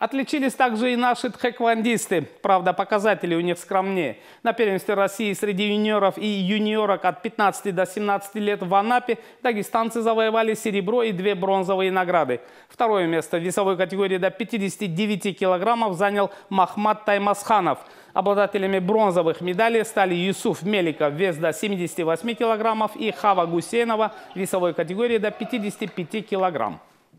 Отличились также и наши тхэквондисты. Правда, показатели у них скромнее. На первенстве России среди юниоров и юниорок от 15 до 17 лет в Анапе дагестанцы завоевали серебро и две бронзовые награды. Второе место в весовой категории до 59 килограммов занял Махмад Таймасханов. Обладателями бронзовых медалей стали Юсуф Меликов, вес до 78 килограммов, и Хава Гусейнова, весовой категории до 55 килограмм.